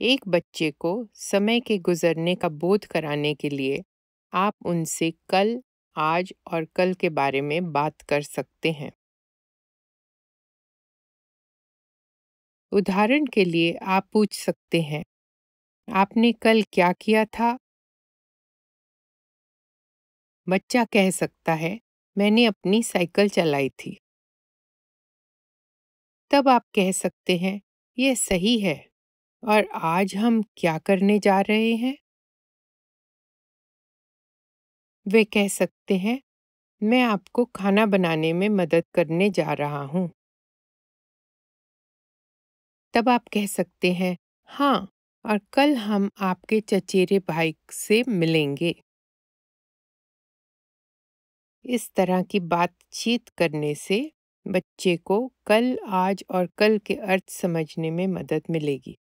एक बच्चे को समय के गुजरने का बोध कराने के लिए आप उनसे कल आज और कल के बारे में बात कर सकते हैं उदाहरण के लिए आप पूछ सकते हैं आपने कल क्या किया था बच्चा कह सकता है मैंने अपनी साइकिल चलाई थी तब आप कह सकते हैं यह सही है और आज हम क्या करने जा रहे हैं वे कह सकते हैं मैं आपको खाना बनाने में मदद करने जा रहा हूँ तब आप कह सकते हैं हाँ और कल हम आपके चचेरे भाई से मिलेंगे इस तरह की बातचीत करने से बच्चे को कल आज और कल के अर्थ समझने में मदद मिलेगी